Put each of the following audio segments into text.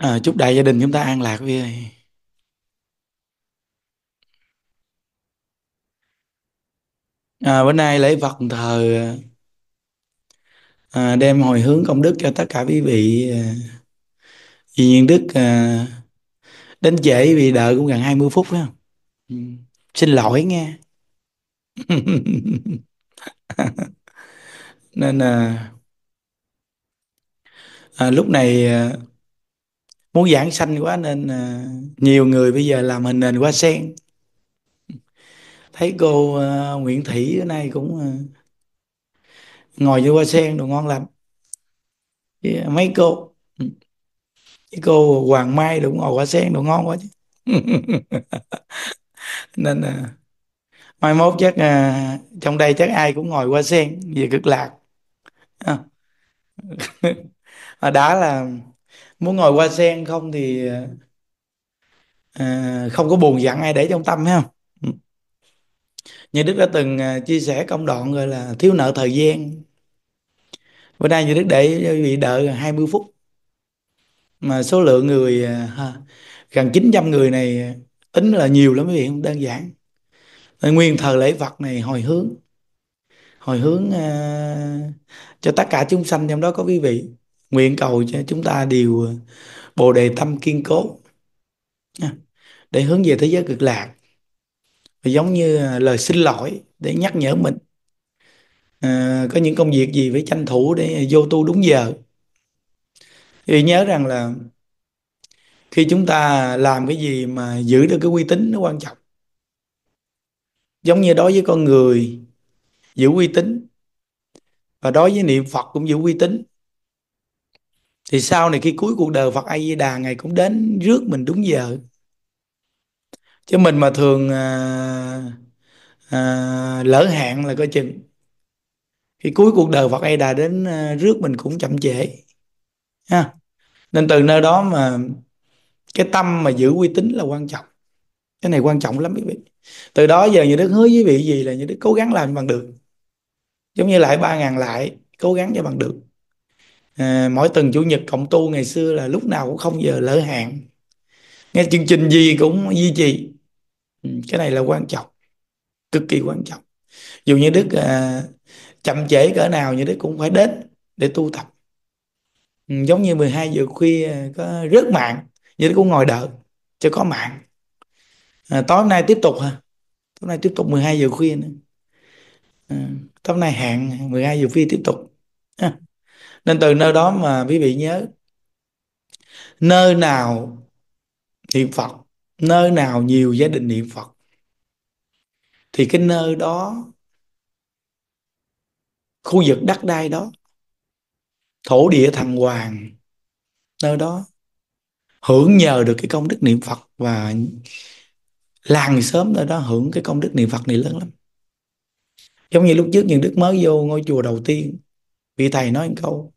à, chúc đại gia đình chúng ta an lạc quý vị à, bữa nay lễ vật thờ à, đem hồi hướng công đức cho tất cả quý vị vì nhiên đức à, đến trễ vì đợi cũng gần 20 phút đó ừ. xin lỗi nghe nên à, à, lúc này à, muốn giảng sanh quá nên ờ, nhiều người bây giờ làm hình nền hoa sen thấy cô uh, Nguyễn Thị bữa nay cũng uh, ngồi dưới hoa sen đồ ngon lành với mấy cô với ừ, cô Hoàng Mai đồ ngồi hoa sen đồ ngon quá chứ nên uh, mai mốt chắc uh, trong đây chắc ai cũng ngồi hoa sen về cực lạc à. đã là muốn ngồi qua sen không thì à, không có buồn giận ai để trong tâm ha. Ừ. như đức đã từng à, chia sẻ công đoạn gọi là thiếu nợ thời gian bữa nay như đức để cho vị đợi 20 phút mà số lượng người à, gần 900 người này tính là nhiều lắm quý vị không đơn giản nguyên thờ lễ Phật này hồi hướng hồi hướng uh, cho tất cả chúng sanh trong đó có quý vị nguyện cầu cho chúng ta điều ờ, bồ đề tâm kiên cố để hướng về thế giới cực lạc và giống như ờ, lời xin lỗi để nhắc nhở mình à, có những công việc gì phải tranh thủ để vô tu đúng giờ thì nhớ rằng là khi chúng ta làm cái gì mà giữ được cái uy tín nó quan trọng giống như đối với con người giữ uy tín và đối với niệm phật cũng giữ uy tín thì sau này khi cuối cuộc đời Phật A Di Đà ngày cũng đến rước mình đúng giờ chứ mình mà thường à, à, lỡ hẹn là coi chừng khi cuối cuộc đời Phật A Di Đà đến à, rước mình cũng chậm trễ ha nên từ nơi đó mà cái tâm mà giữ uy tín là quan trọng cái này quan trọng lắm quý vị từ đó giờ như đức hứa với vị gì là như đức cố gắng làm bằng được giống như lại ba ngàn lại cố gắng cho bằng được Ờ, mỗi tuần chủ nhật cộng tu ngày xưa là lúc nào cũng không giờ lỡ hạn nghe chương trình gì cũng duy trì ừ, cái này là quan trọng cực kỳ quan trọng dù như đức à, chậm trễ cỡ nào như đức cũng phải đến để tu tập ừ, giống như 12 giờ khuya ờ, có rớt mạng như đức cũng ngồi đợi cho có mạng à, tối hôm nay tiếp tục hả tối nay tiếp tục 12 giờ khuya nữa à, tối nay hạn 12 giờ khuya tiếp tục nên từ nơi đó mà quý vị nhớ nơi nào niệm phật nơi nào nhiều gia đình niệm phật thì cái nơi đó khu vực đất đai đó thổ địa thần hoàng nơi đó hưởng nhờ được cái công đức niệm phật và làng sớm nơi đó hưởng cái công đức niệm phật này lớn lắm giống như lúc trước những đức mới vô ngôi chùa đầu tiên vị thầy nói một câu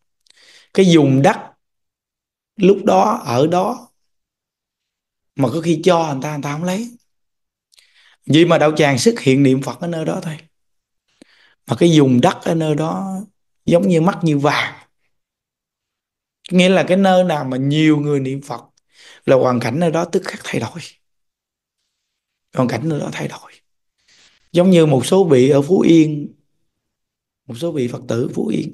cái dùng ừ. đất lúc đó ở đó mà có khi cho người ta người ta không lấy vì mà đạo tràng xuất hiện niệm phật ở nơi đó thôi mà cái dùng đất ở nơi đó giống như mắt như vàng nghĩa là cái nơi nào mà nhiều người niệm phật là hoàn cảnh nơi đó tức khắc thay đổi hoàn cảnh nơi đó thay đổi giống như một số vị ở phú yên một số vị phật tử phú yên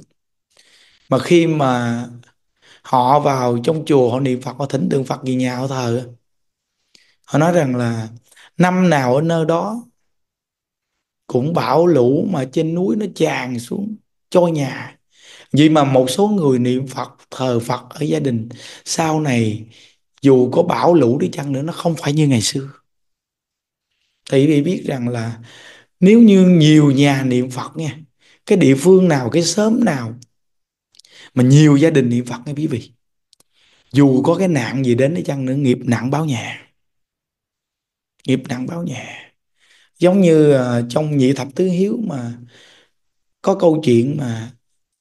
mà khi mà họ vào trong chùa họ niệm Phật họ thỉnh tượng Phật về nhà họ thờ họ nói rằng là năm nào ở nơi đó cũng bão lũ mà trên núi nó tràn xuống cho nhà vì mà một số người niệm Phật thờ Phật ở gia đình sau này dù có bão lũ đi chăng nữa nó không phải như ngày xưa thì vì biết rằng là nếu như nhiều nhà niệm Phật nha cái địa phương nào cái xóm nào mà nhiều gia đình niệm Phật nghe quý vị dù có cái nạn gì đến đấy chăng nữa nghiệp nặng báo nhà nghiệp nặng báo nhà giống như à, trong nhị thập tứ hiếu mà có câu chuyện mà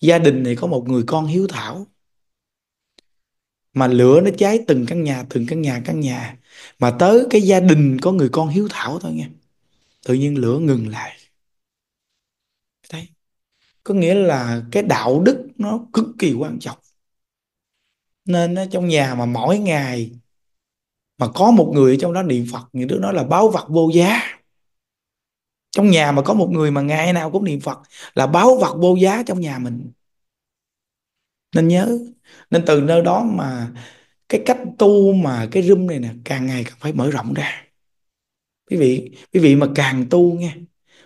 gia đình này có một người con hiếu thảo mà lửa nó cháy từng căn nhà từng căn nhà căn nhà mà tới cái gia đình có người con hiếu thảo thôi nha tự nhiên lửa ngừng lại có nghĩa là cái đạo đức nó cực kỳ quan trọng nên ở trong nhà mà mỗi ngày mà có một người trong đó niệm Phật thì đứa đó là báo vật vô giá trong nhà mà có một người mà ngày nào cũng niệm Phật là báo vật vô giá trong nhà mình nên nhớ nên từ nơi đó mà cái cách tu mà cái room này nè càng ngày càng phải mở rộng ra quý vị quý vị mà càng tu nghe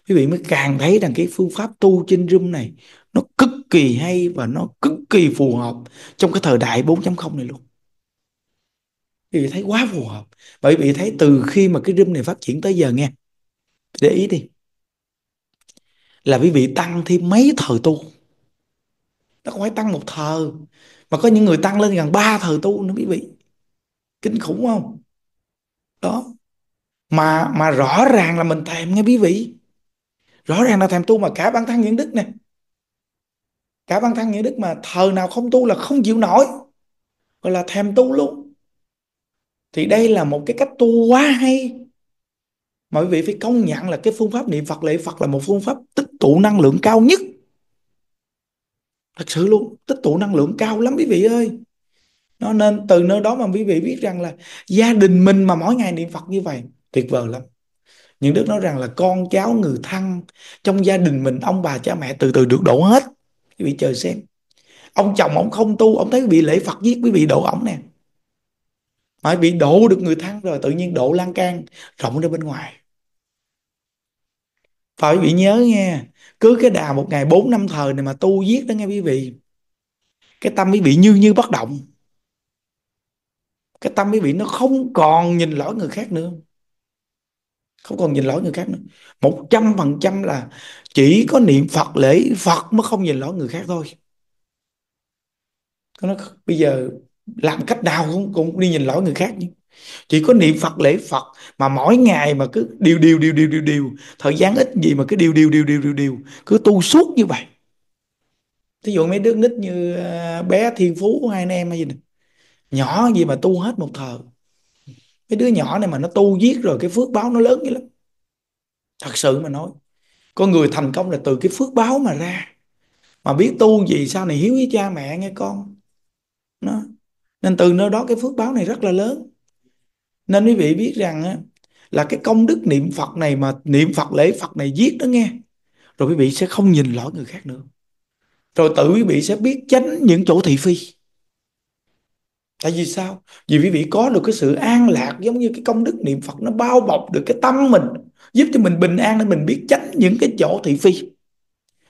quý vị mới càng thấy rằng cái phương pháp tu trên Zoom này nó cực kỳ hay và nó cực kỳ phù hợp trong cái thời đại 4.0 này luôn quý vị thấy quá phù hợp bởi vì thấy từ khi mà cái Zoom này phát triển tới giờ nghe để ý đi là quý vị tăng thêm mấy thời tu nó không phải tăng một thờ mà có những người tăng lên gần ba thờ tu nữa quý vị kinh khủng không đó mà mà rõ ràng là mình thèm nghe quý vị rõ ràng là thèm tu mà cả bản thân những đức này cả bản thân những đức mà thờ nào không tu là không chịu nổi gọi là thèm tu luôn thì đây là một cái cách tu quá hay mà quý vị phải công nhận là cái phương pháp niệm Phật lễ Phật là một phương pháp tích tụ năng lượng cao nhất thật sự luôn tích tụ năng lượng cao lắm quý vị ơi nó nên từ nơi đó mà quý vị biết rằng là gia đình mình mà mỗi ngày niệm Phật như vậy tuyệt vời lắm những đức nói rằng là con cháu người thân trong gia đình mình ông bà cha mẹ từ từ được đổ hết quý vị chờ xem ông chồng ông không tu ông thấy bị vị lễ phật giết quý vị đổ ổng nè mà bị đổ được người thân rồi tự nhiên đổ lan can rộng ra bên ngoài và quý vị nhớ nghe cứ cái đà một ngày bốn năm thời này mà tu giết đó nghe quý vị cái tâm quý vị như như bất động cái tâm quý vị nó không còn nhìn lỗi người khác nữa không còn nhìn lỗi người khác nữa một trăm phần trăm là chỉ có niệm Phật lễ Phật mới không nhìn lỗi người khác thôi có nói bây giờ làm cách nào cũng cũng đi nhìn lỗi người khác nhưng chỉ có niệm Phật lễ Phật mà mỗi ngày mà cứ điều điều điều điều điều điều thời gian ít gì mà cứ điều điều điều điều điều điều cứ tu suốt như vậy thí dụ mấy đứa nít như bé Thiên Phú hai anh em hay gì nè nhỏ gì mà tu hết một thời cái đứa nhỏ này mà nó tu giết rồi cái phước báo nó lớn như lắm thật sự mà nói con người thành công là từ cái phước báo mà ra mà biết tu gì sau này hiếu với cha mẹ nghe con nó nên từ nơi đó cái phước báo này rất là lớn nên quý vị biết rằng á, là cái công đức niệm phật này mà niệm phật lễ phật này giết nó nghe rồi quý vị sẽ không nhìn lỗi người khác nữa rồi tự quý vị sẽ biết tránh những chỗ thị phi tại vì sao vì quý vị có được cái sự an lạc giống như cái công đức niệm phật nó bao bọc được cái tâm mình giúp cho mình bình an để mình biết tránh những cái chỗ thị phi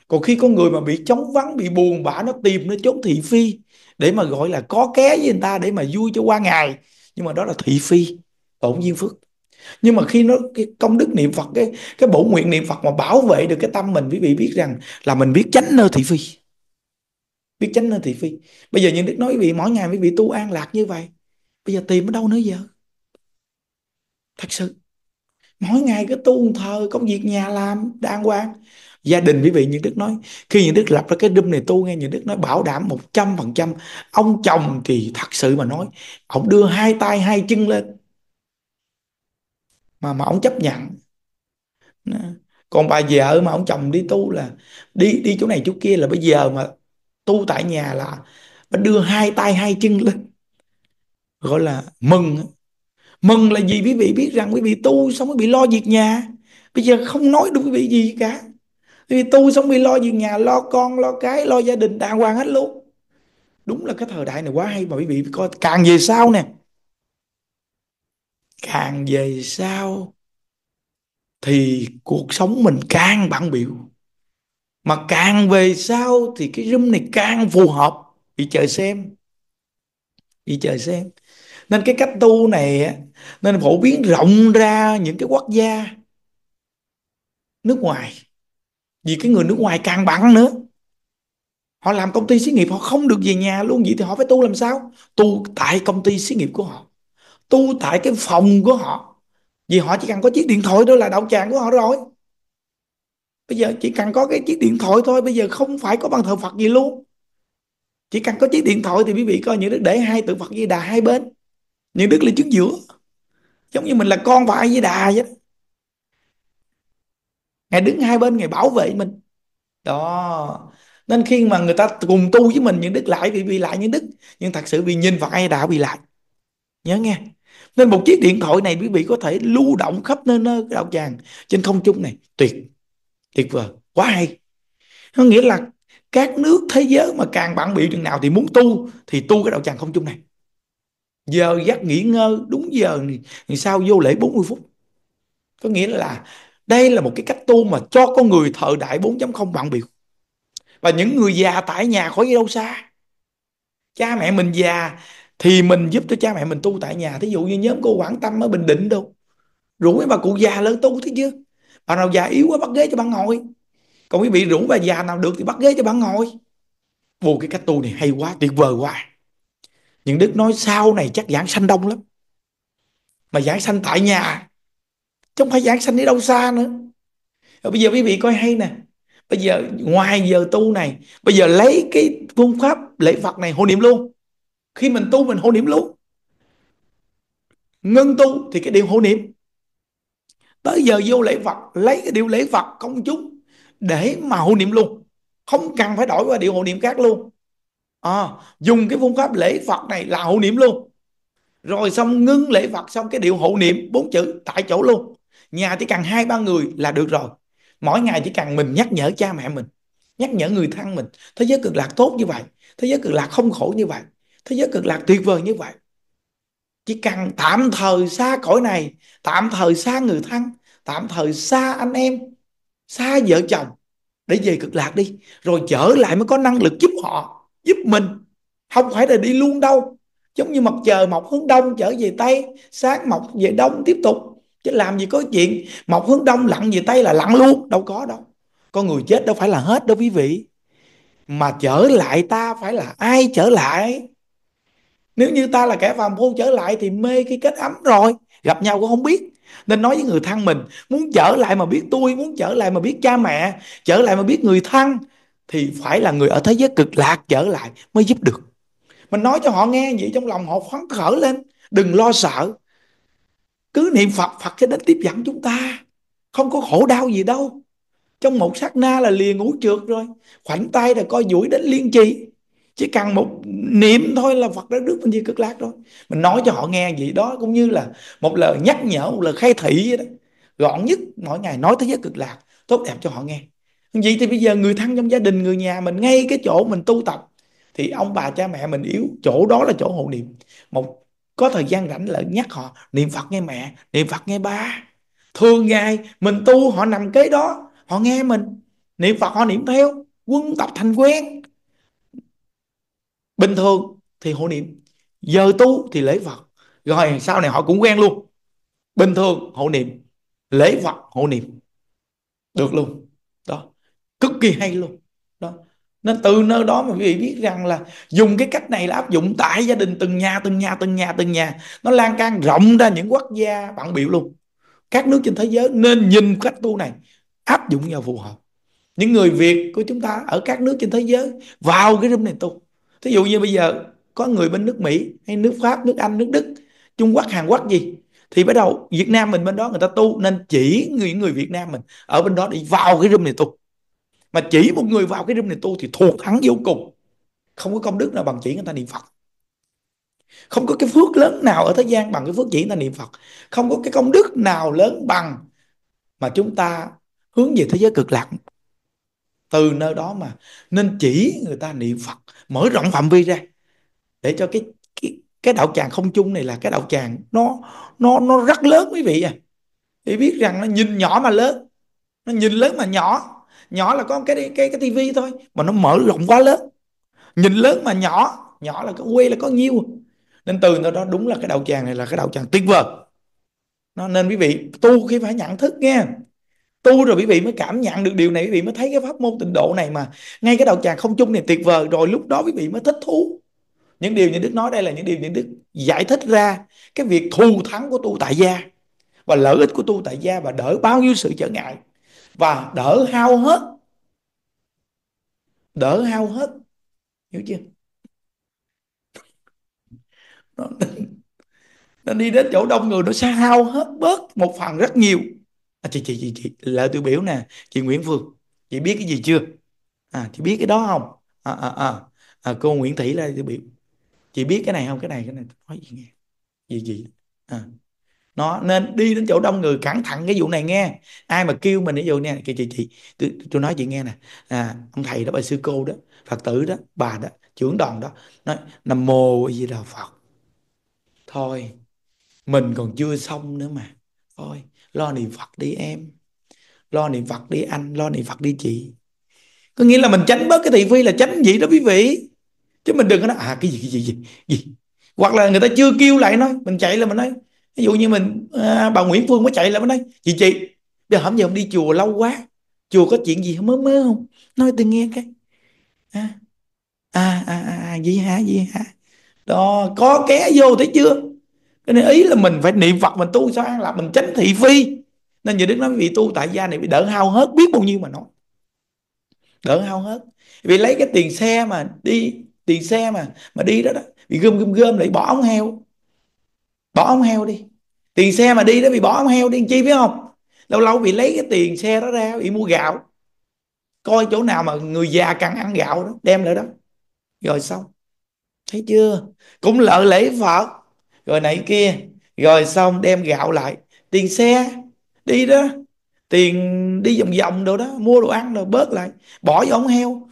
còn khi con người mà bị chống vắng bị buồn bã nó tìm nó chốn thị phi để mà gọi là có ké với người ta để mà vui cho qua ngày nhưng mà đó là thị phi tổn duyên phước nhưng mà khi nó cái công đức niệm phật cái cái bổ nguyện niệm phật mà bảo vệ được cái tâm mình quý vị biết rằng là mình biết tránh nơi thị phi biết chánh nơi thị phi bây giờ những đức nói quý vị mỗi ngày quý vị tu an lạc như vậy bây giờ tìm ở đâu nữa giờ thật sự mỗi ngày cứ tu thờ công việc nhà làm đàng hoàng gia đình quý vị những đức nói khi những đức lập ra cái đâm này tu nghe những đức nói bảo đảm một trăm phần trăm ông chồng thì thật sự mà nói ông đưa hai tay hai chân lên mà mà ông chấp nhận còn bà vợ mà ông chồng đi tu là đi đi chỗ này chỗ kia là bây giờ mà tu tại nhà là nó đưa hai tay hai chân lên gọi là mừng mừng là gì quý vị biết rằng quý vị tu xong quý vị lo việc nhà bây giờ không nói được quý vị gì cả quý vị tu xong bị lo việc nhà lo con lo cái lo gia đình đàng hoàng hết luôn đúng là cái thời đại này quá hay mà quý vị coi càng về sau nè càng về sau thì cuộc sống mình càng bận biểu mà càng về sau thì cái room này càng phù hợp đi chờ xem đi chờ xem nên cái cách tu này nên phổ biến rộng ra những cái quốc gia nước ngoài vì cái người nước ngoài càng bằng nữa họ làm công ty xí nghiệp họ không được về nhà luôn vậy thì họ phải tu làm sao tu tại công ty xí nghiệp của họ tu tại cái phòng của họ vì họ chỉ cần có chiếc điện thoại đó là đạo tràng của họ rồi bây giờ chỉ cần có cái chiếc điện thoại thôi bây giờ không phải có bàn thờ phật gì luôn chỉ cần có chiếc điện thoại thì quý vị coi những đức để hai tượng phật di đà hai bên những đức là trước giữa giống như mình là con và ai di đà vậy đó. ngài đứng hai bên ngài bảo vệ mình đó nên khi mà người ta cùng tu với mình những đức lại vì bị lại những đức nhưng thật sự vì nhìn vào ai đã bị lại nhớ nghe nên một chiếc điện thoại này quý vị có thể lưu động khắp nơi nơi cái đạo tràng trên không trung này tuyệt tuyệt vời quá hay nó nghĩa là các nước thế giới mà càng bạn biểu chừng nào thì muốn tu thì tu cái đạo tràng không chung này giờ giấc nghỉ ngơi đúng giờ thì sao vô lễ 40 phút có nghĩa là đây là một cái cách tu mà cho con người thợ đại 4.0 bạn biểu và những người già tại nhà khỏi đi đâu xa cha mẹ mình già thì mình giúp cho cha mẹ mình tu tại nhà thí dụ như nhóm cô Quảng Tâm ở Bình Định đâu rủ mấy bà cụ già lớn tu thế chứ bạn nào già yếu quá bắt ghế cho bạn ngồi còn quý vị rủ bà già nào được thì bắt ghế cho bạn ngồi Ồ cái cách tu này hay quá tuyệt vời quá những đức nói sau này chắc giảng sanh đông lắm mà giảng sanh tại nhà chứ không phải giảng sanh đi đâu xa nữa Rồi bây giờ quý vị coi hay nè bây giờ ngoài giờ tu này bây giờ lấy cái phương pháp lễ phật này hộ niệm luôn khi mình tu mình hộ niệm luôn ngưng tu thì cái điều hộ niệm tới giờ vô lễ Phật lấy cái điều lễ Phật công chúng để mà hộ niệm luôn không cần phải đổi qua điều hộ niệm khác luôn à, dùng cái phương pháp lễ Phật này là hộ niệm luôn rồi xong ngưng lễ Phật xong cái điều hộ niệm bốn chữ tại chỗ luôn nhà chỉ cần hai ba người là được rồi mỗi ngày chỉ cần mình nhắc nhở cha mẹ mình nhắc nhở người thân mình thế giới cực lạc tốt như vậy thế giới cực lạc không khổ như vậy thế giới cực lạc tuyệt vời như vậy chỉ cần tạm thời xa cõi này tạm thời xa người thân tạm thời xa anh em xa vợ chồng để về cực lạc đi rồi trở lại mới có năng lực giúp họ giúp mình không phải là đi luôn đâu giống như mặt trời mọc hướng đông trở về tây sáng mọc về đông tiếp tục chứ làm gì có chuyện mọc hướng đông lặn về tây là lặn luôn đâu có đâu con người chết đâu phải là hết đâu quý vị mà trở lại ta phải là ai trở lại nếu như ta là kẻ phàm phu trở lại thì mê cái kết ấm rồi gặp nhau cũng không biết nên nói với người thân mình muốn trở lại mà biết tôi muốn trở lại mà biết cha mẹ trở lại mà biết người thân thì phải là người ở thế giới cực lạc trở lại mới giúp được mình nói cho họ nghe vậy trong lòng họ phấn khởi lên đừng lo sợ cứ niệm phật phật sẽ đến tiếp dẫn chúng ta không có khổ đau gì đâu trong một sát na là liền ngủ trượt rồi khoảnh tay là coi duỗi đến liên trì chỉ cần một niệm thôi là Phật đã rước bên về cực lạc rồi mình nói cho họ nghe vậy đó cũng như là một lời nhắc nhở một lời khai thị vậy đó gọn nhất mỗi ngày nói thế giới cực lạc tốt đẹp cho họ nghe vậy thì bây giờ người thân trong gia đình người nhà mình ngay cái chỗ mình tu tập thì ông bà cha mẹ mình yếu chỗ đó là chỗ hộ niệm một có thời gian rảnh lại nhắc họ niệm Phật nghe mẹ niệm Phật nghe ba thường ngày mình tu họ nằm kế đó họ nghe mình niệm Phật họ niệm theo quân tập thành quen bình thường thì hộ niệm giờ tu thì lễ phật rồi sau này họ cũng quen luôn bình thường hộ niệm lễ phật hộ niệm được luôn đó cực kỳ hay luôn đó nên từ nơi đó mà quý vị biết rằng là dùng cái cách này là áp dụng tại gia đình từng nhà từng nhà từng nhà từng nhà nó lan can rộng ra những quốc gia bạn biểu luôn các nước trên thế giới nên nhìn cách tu này áp dụng vào phù hợp những người việt của chúng ta ở các nước trên thế giới vào cái room này tu thí dụ như bây giờ có người bên nước Mỹ hay nước Pháp nước Anh nước Đức Trung Quốc Hàn Quốc gì thì bắt đầu Việt Nam mình bên đó người ta tu nên chỉ người người Việt Nam mình ở bên đó để vào cái room này tu mà chỉ một người vào cái room này tu thì thuộc thắng vô cùng không có công đức nào bằng chỉ người ta niệm Phật không có cái phước lớn nào ở thế gian bằng cái phước chỉ người ta niệm Phật không có cái công đức nào lớn bằng mà chúng ta hướng về thế giới cực lạc từ nơi đó mà nên chỉ người ta niệm Phật mở rộng phạm vi ra để cho cái cái, cái đạo tràng không chung này là cái đạo tràng nó nó nó rất lớn quý vị à để biết rằng nó nhìn nhỏ mà lớn nó nhìn lớn mà nhỏ nhỏ là có cái cái cái tivi thôi mà nó mở rộng quá lớn nhìn lớn mà nhỏ nhỏ là có quê là có nhiêu nên từ nơi đó đúng là cái đạo tràng này là cái đạo tràng tuyệt vời nó nên quý vị tu khi phải nhận thức nghe tu rồi quý vị mới cảm nhận được điều này quý vị mới thấy cái pháp môn tịnh độ này mà ngay cái đầu tràng không chung này tuyệt vời rồi lúc đó quý vị mới thích thú những điều những đức nói đây là những điều những đức giải thích ra cái việc thù thắng của tu tại gia và lợi ích của tu tại gia và đỡ bao nhiêu sự trở ngại và đỡ hao hết đỡ hao hết hiểu chưa nó, nó đi đến chỗ đông người nó sẽ hao hết bớt một phần rất nhiều à, chị, chị chị chị lệ tiêu biểu nè chị Nguyễn Phương chị biết cái gì chưa à chị biết cái đó không à, à, à. à cô Nguyễn Thị là tiêu biểu chị biết cái này không cái này cái này nói gì nghe gì gì à nó nên đi đến chỗ đông người cẩn thận cái vụ này nghe ai mà kêu mình ví dụ nè chị chị chị tôi, tôi nói chị nghe nè à, ông thầy đó bà sư cô đó phật tử đó bà đó trưởng đoàn đó nói nam mô gì đà phật thôi mình còn chưa xong nữa mà thôi lo niệm phật đi em lo niệm phật đi anh lo niệm phật đi chị có nghĩa là mình tránh bớt cái thị phi là tránh gì đó quý vị chứ mình đừng có nói à cái gì cái gì gì, gì. hoặc là người ta chưa kêu lại nói mình chạy là mình nói ví dụ như mình à, bà Nguyễn Phương mới chạy là mình nói chị chị bây giờ hôm giờ không đi chùa lâu quá chùa có chuyện gì mới mới không nói tôi nghe cái à, à à à, à gì hả gì hả đó có ké vô thấy chưa cái nên ý là mình phải niệm phật mình tu sao an lạc mình tránh thị phi nên như đức nói vị tu tại gia này bị đỡ hao hết biết bao nhiêu mà nói đỡ hao hết vì lấy cái tiền xe mà đi tiền xe mà mà đi đó đó bị gom gom gom lại bỏ ông heo bỏ ông heo đi tiền xe mà đi đó bị bỏ ông heo đi chi biết không lâu lâu bị lấy cái tiền xe đó ra bị mua gạo coi chỗ nào mà người già cần ăn gạo đó đem lại đó rồi xong thấy chưa cũng lợi lễ phật rồi nãy kia rồi xong đem gạo lại tiền xe đi đó tiền đi vòng vòng đồ đó mua đồ ăn rồi bớt lại bỏ vô ống heo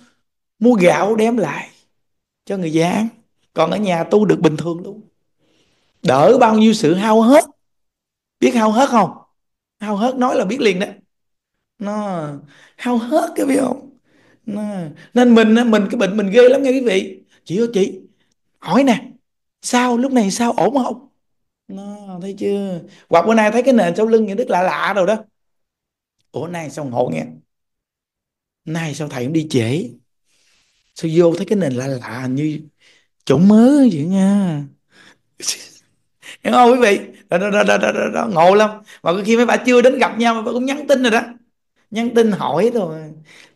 mua gạo đem lại cho người già ăn còn ở nhà tu được bình thường luôn đỡ bao nhiêu sự hao hết biết hao hết không hao hết nói là biết liền đó nó hao hết cái biết không nó, nên mình mình cái bệnh mình ghê lắm nghe quý vị chị ơi chị hỏi nè sao lúc này sao ổn không nó thấy chưa hoặc bữa nay thấy cái nền sau lưng như đức lạ lạ rồi đó ủa nay sao ngộ nghe nay sao thầy cũng đi trễ sao vô thấy cái nền lạ lạ như chỗ mới vậy nha hiểu không quý vị đó, đó, đó, đó, đó, đó, ngộ lắm mà có khi mấy bà chưa đến gặp nhau mà bà cũng nhắn tin rồi đó nhắn tin hỏi rồi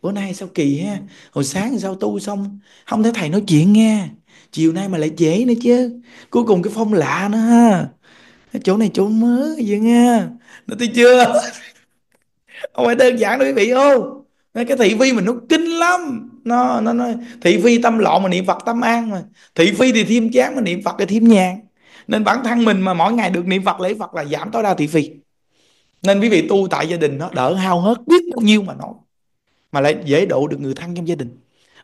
bữa nay sao kỳ ha hồi sáng sao tu xong không thấy thầy nói chuyện nghe chiều nay mà lại trễ nữa chứ cuối cùng cái phong lạ nữa ha chỗ này chỗ mới vậy nghe nó thấy chưa không phải đơn giản đâu quý vị không cái thị phi mình nó kinh lắm nó nó nó thị phi tâm lộn mà niệm phật tâm an mà thị phi thì thêm chán mà niệm phật thì thêm nhàn nên bản thân mình mà mỗi ngày được niệm phật lễ phật là giảm tối đa thị phi nên quý vị tu tại gia đình nó đỡ hao hớt biết bao nhiêu mà nói mà lại dễ độ được người thân trong gia đình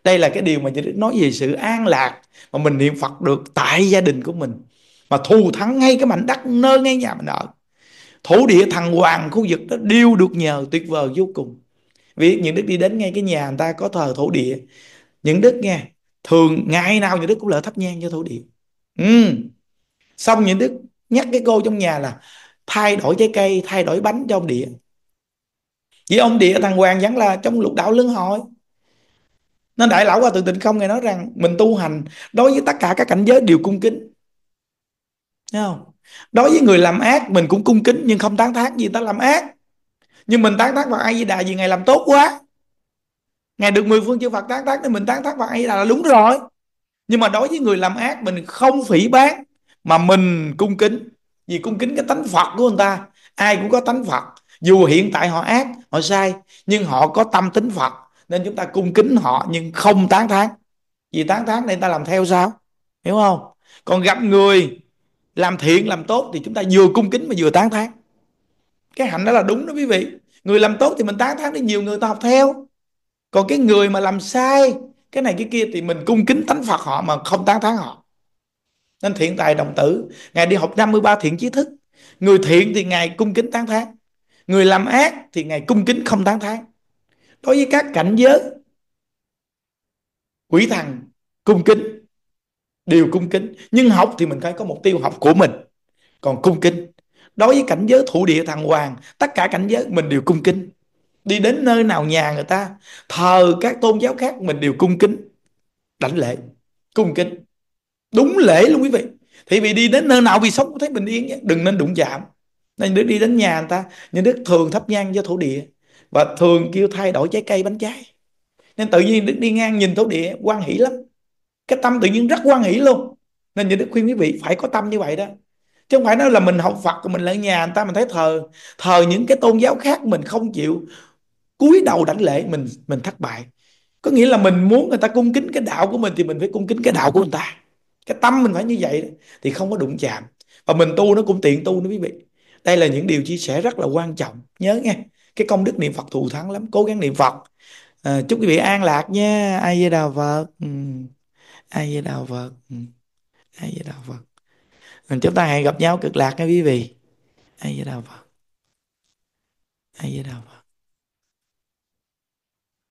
đây là cái điều mà Đức nói về sự an lạc mà mình niệm Phật được tại gia đình của mình mà thù thắng ngay cái mảnh đất nơi ngay nhà mình ở thổ địa thằng hoàng khu vực đó điêu được nhờ tuyệt vời vô cùng vì những đức đi đến ngay cái nhà người ta có thờ thổ địa những đức nghe thường ngày nào những đức cũng lỡ thắp nhang cho thổ địa ừ. xong những đức nhắc cái cô trong nhà là thay đổi trái cây thay đổi bánh cho ông địa vì ông địa thằng hoàng vẫn là trong lục đạo luân hồi nên đại lão qua tự tịnh không nghe nói rằng mình tu hành đối với tất cả các cảnh giới đều cung kính Thấy không đối với người làm ác mình cũng cung kính nhưng không tán thán gì ta làm ác nhưng mình tán thán vào ai di đà vì ngài làm tốt quá ngài được mười phương chư phật tán thán nên mình tán thán vào ai di đà là đúng rồi nhưng mà đối với người làm ác mình không phỉ bán mà mình cung kính vì cung kính cái tánh phật của người ta ai cũng có tánh phật dù hiện tại họ ác họ sai nhưng họ có tâm tính phật nên chúng ta cung kính họ nhưng không tán thán vì tán thán này ta làm theo sao hiểu không còn gặp người làm thiện làm tốt thì chúng ta vừa cung kính mà vừa tán thán cái hạnh đó là đúng đó quý vị người làm tốt thì mình tán thán đến nhiều người ta học theo còn cái người mà làm sai cái này cái kia thì mình cung kính tánh phật họ mà không tán thán họ nên thiện tài đồng tử ngài đi học 53 thiện trí thức người thiện thì ngài cung kính tán thán người làm ác thì ngài cung kính không tán thán đối với các cảnh giới quỷ thần cung kính đều cung kính nhưng học thì mình phải có mục tiêu học của mình còn cung kính đối với cảnh giới thủ địa thằng hoàng tất cả cảnh giới mình đều cung kính đi đến nơi nào nhà người ta thờ các tôn giáo khác mình đều cung kính đảnh lễ cung kính đúng lễ luôn quý vị thì vì đi đến nơi nào vì sống thấy bình yên đừng nên đụng chạm nên đứa đi đến nhà người ta nhưng đức thường thắp nhang cho thổ địa và thường kêu thay đổi trái cây bánh trái nên tự nhiên đứa đi ngang nhìn thổ địa quan hỷ lắm cái tâm tự nhiên rất quan hỷ luôn nên như đức khuyên quý vị phải có tâm như vậy đó chứ không phải nói là mình học Phật mình lại nhà người ta mình thấy thờ thờ những cái tôn giáo khác mình không chịu cúi đầu đảnh lễ mình mình thất bại có nghĩa là mình muốn người ta cung kính cái đạo của mình thì mình phải cung kính cái đạo của người ta cái tâm mình phải như vậy thì không có đụng chạm và mình tu nó cũng tiện tu nữa quý vị đây là những điều chia sẻ rất là quan trọng nhớ nghe cái công đức niệm phật thù thắng lắm cố gắng niệm phật à, chúc quý vị an lạc nha ai về đào phật ừ. ai về đào phật ừ. ai về đào phật chúng ta hẹn gặp nhau cực lạc nha quý vị ai về đào phật ai về đào phật